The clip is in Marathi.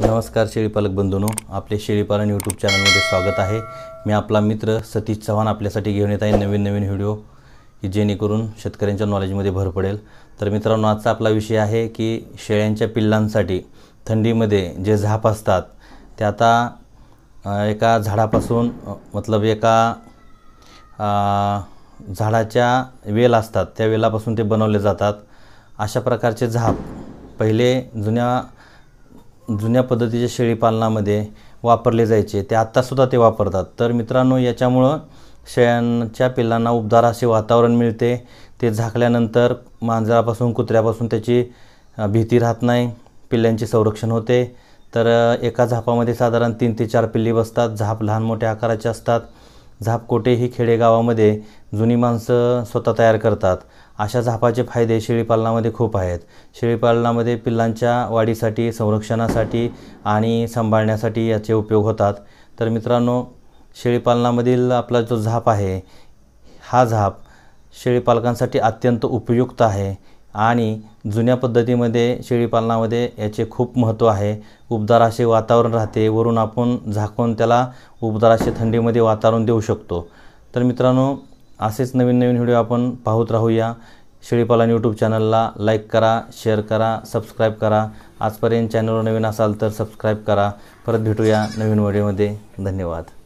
नमस्कार शेळीपालक बंधूनो आपले शेळीपालन यूट्यूब चॅनलमध्ये स्वागत आहे मी आपला मित्र सतीश चव्हाण आपल्यासाठी घेऊन येत आहे नवीन नवीन व्हिडिओ की जेणेकरून शेतकऱ्यांच्या नॉलेजमध्ये भर पडेल तर मित्रांनो आजचा आपला विषय आहे की शेळ्यांच्या पिल्लांसाठी थंडीमध्ये जे झाप असतात ते आता एका झाडापासून मतलब एका झाडाच्या वेल असतात त्या वेलापासून ते बनवले जातात अशा प्रकारचे झाप पहिले जुन्या जुन्या पद्धतीच्या शेळीपालनामध्ये वापरले जायचे ते आत्तासुद्धा ते वापरतात तर मित्रांनो याच्यामुळं शेळ्यांच्या पिल्लांना उबदार असे वातावरण मिळते ते झाकल्यानंतर मांजरापासून कुत्र्यापासून त्याची भीती राहत नाही पिल्ल्यांचे संरक्षण होते तर एका झापामध्ये साधारण तीन ते चार पिल्ली बसतात झाप लहान मोठ्या आकाराचे असतात झापकोटे ही खेडेगावामध्ये जुनी माणसं स्वतः तयार करतात अशा झापाचे फायदे शेळीपालनामध्ये खूप आहेत शेळीपालनामध्ये पिल्लांच्या वाढीसाठी संरक्षणासाठी आणि सांभाळण्यासाठी याचे उपयोग होतात तर मित्रांनो शेळीपालनामधील आपला जो झाप आहे हा झाप शेळीपालकांसाठी अत्यंत उपयुक्त आहे आणि जुन्या पद्धतीमध्ये शेळीपालनामध्ये याचे खूप महत्त्व आहे उबदार असे वातावरण राहते वरून आपण झाकून त्याला उबदार असे थंडीमध्ये वातावरण देऊ शकतो तर मित्रांनो असेच नवीन नवीन व्हिडिओ आपण पाहत राहूया शेळीपालन यूट्यूब चॅनलला लाईक करा शेअर करा सबस्क्राईब करा आजपर्यंत चॅनलवर नवीन असाल तर सबस्क्राईब करा परत भेटूया नवीन व्हिडिओमध्ये धन्यवाद